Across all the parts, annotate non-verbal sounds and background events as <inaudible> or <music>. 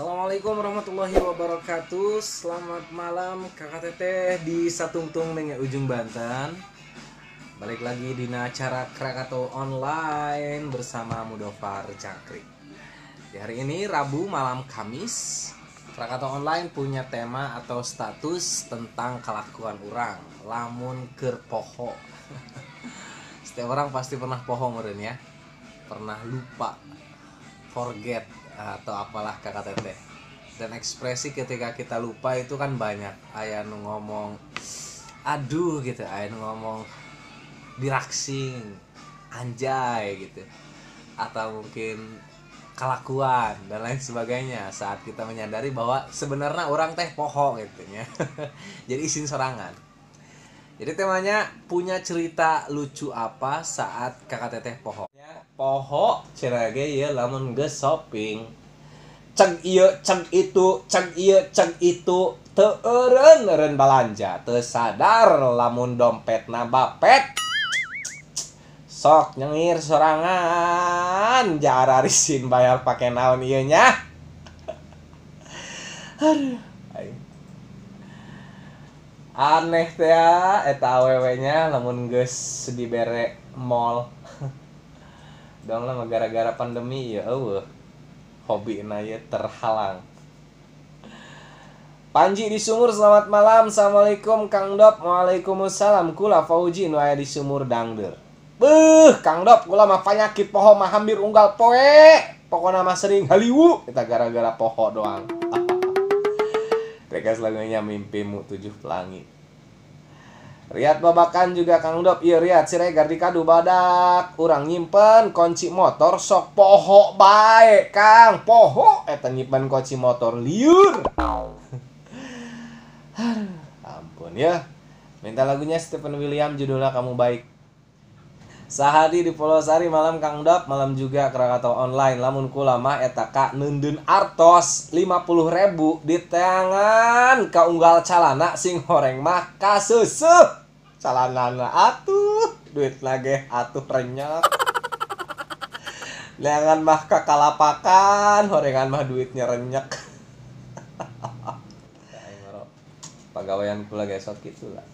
Assalamualaikum warahmatullahi wabarakatuh Selamat malam kakak teteh di Satungtung dengan Ujung Banten Balik lagi di acara Krakato Online bersama Mudofar Cakri Di hari ini Rabu malam Kamis Krakato Online punya tema atau status tentang kelakuan orang Lamun kerpoho <laughs> Setiap orang pasti pernah poho meren ya Pernah lupa Forget atau apalah teteh dan ekspresi ketika kita lupa itu kan banyak ayah ngomong aduh gitu ayah ngomong biraksing anjay gitu atau mungkin kelakuan dan lain sebagainya saat kita menyadari bahwa sebenarnya orang teh pohon gitu ya <laughs> jadi izin serangan jadi temanya punya cerita lucu apa saat kakak teteh poho. Ya, poho cerage ya lamun ge shopping. Ceng iya, ceng itu, ceng iya, ceng itu. Teeren eren balanja, tersadar lamun dompet nabapet. Sok nyengir sorangan, jararisin bayar pakai naon iya nya. <laughs> Aduh aneh teh ya, eta nya, namun guys dibere mall <laughs> dong lah gara-gara pandemi ya uh, hobi naya terhalang Panji di sumur selamat malam Assalamualaikum Kang Dop Waalaikumsalam kula Fauji nu aya di sumur dangder Beuh Kang Dop kula mah panyakit poho mah hampir unggal poe pokona mah sering haliwu kita gara-gara poho doang Rekas lagunya Mimpimu Tujuh Pelangi. Riat babakan juga Kang Dop. Iya Riyad, siregar kadu badak. Urang nyimpen kunci motor sok poho baik Kang. Poho eta nyimpen kunci motor liur. <laughs> Ampun ya. Minta lagunya Stephen William judulnya Kamu Baik. Sahadi di Pulau Sari malam Kang Dap malam juga Krakatau online lamun kulama eta Kak neundun artos ribu di tangan kaunggal calana sing horeng mah kasuseup calana atuh duit lagi atuh renyah Lengan mah kakalapakan horengan mah duitnya renyek pegawaianku lagi gesot gitu lah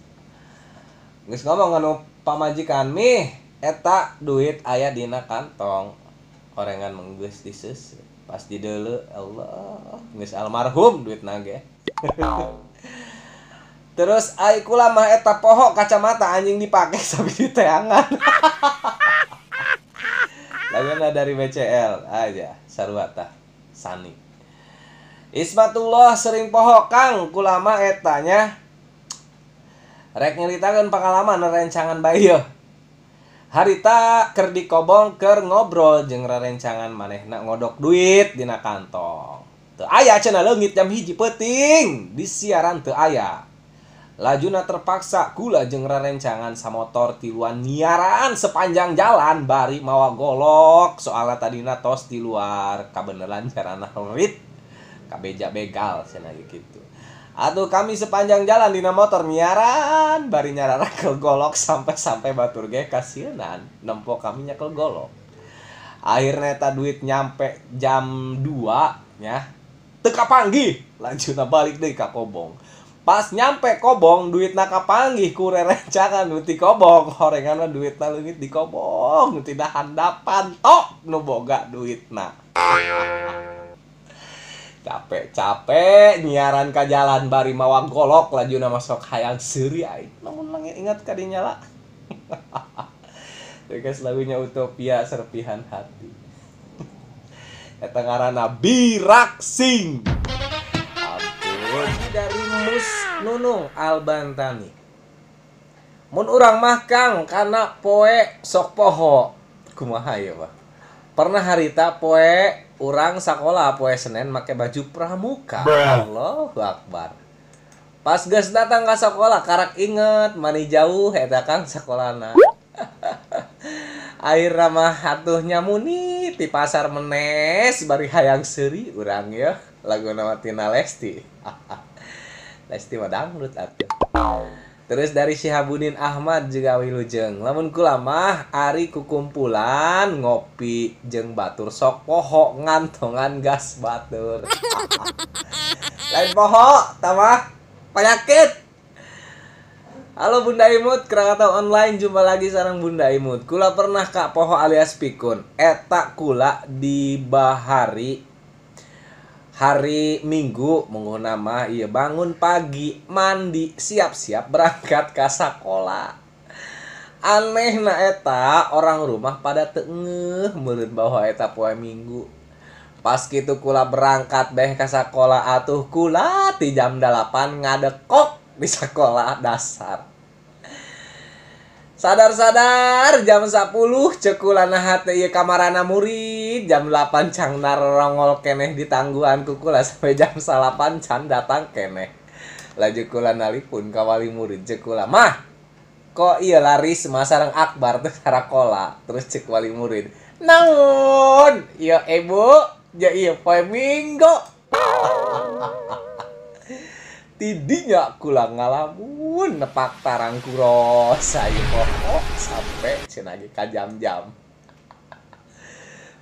Nggak ngomong anu pamajikan mih eta duit ayah dina kantong orangan menggus disus di dulu Allah nges almarhum duit nage <laughs> terus aiku lama eta pohok kacamata anjing dipakai <laughs> sampai di teangan <laughs> lagunya dari BCL aja sarwata sani Ismatullah sering pohok kang kulama etanya rek nyeritakan pengalaman rencangan bayo harita ker kobong ker ngobrol jeng rerencangan nak ngodok duit dina kantong teu aya cenah leungit jam hiji peting di siaran teu ayah lajuna terpaksa gula jeng rerencangan samotor tiluan niaran sepanjang jalan bari mawa golok soalnya tadina tos di luar kabeneran carana rit kabeja begal cenah gitu Aduh kami sepanjang jalan dina motor nyaran bari nyarara ke golok sampai-sampai batur ge kasianan nempo kami nyekel golok. Akhirnya eta duit nyampe jam 2 ya. Teka panggi lanjutnya balik deh ke kobong. Pas nyampe kobong duit naka panggi kure rerencangan nuti kobong horengan duit na leungit di kobong nuti dahan dapan tok nu boga duit na capek-capek nyiaran ke jalan bari golok laju nama sok hayang seuri ait namun langit ingat kadi nyala <laughs> ya guys lagunya utopia serpihan hati <laughs> eta ngarana biraksing dari Mus Nunung Albantani mun urang mah Kang karena poe sok poho kumaha ya Pak pernah harita poe orang sekolah poe Senin make baju pramuka Allahu Akbar pas gas datang ke sekolah karak inget mani jauh eta kang sekolahna <laughs> air ramah hatuhnya muni di pasar menes bari hayang seri urang ya lagu nama Tina Lesti <laughs> Lesti mah dangdut atuh Terus dari Syihabudin Ahmad juga Wilujeng. Lamun kula mah ari kukumpulan ngopi jeng batur sok poho ngantongan gas batur. <laughs> Lain poho tama penyakit. Halo Bunda Imut, Krakatau Online jumpa lagi sarang Bunda Imut. Kula pernah Kak Poho alias Pikun. etak kula di Bahari hari Minggu menggunakan nama iya bangun pagi mandi siap-siap berangkat ke sekolah aneh na eta orang rumah pada tengah menurut bahwa eta poe minggu pas gitu kula berangkat beh ke sekolah atuh kula di jam 8 ngadekok di sekolah dasar sadar-sadar jam 10 cekulana hati iya kamarana murid jam 8 cang narongol keneh di tangguhan kukula sampai jam salapan can datang keneh lah cekulana lipun kawali murid cekula mah kok iya laris masarang akbar tuh karakola terus cek wali murid naon iya ibu ya iya poe minggu tidinya kula ngalamun nepak tarang kuros saya pokok sampai cenagi kajam jam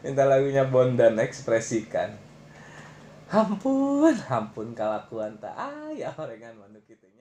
minta lagunya Bondan ekspresikan ampun ampun kalakuan tak ayah orengan manuk itu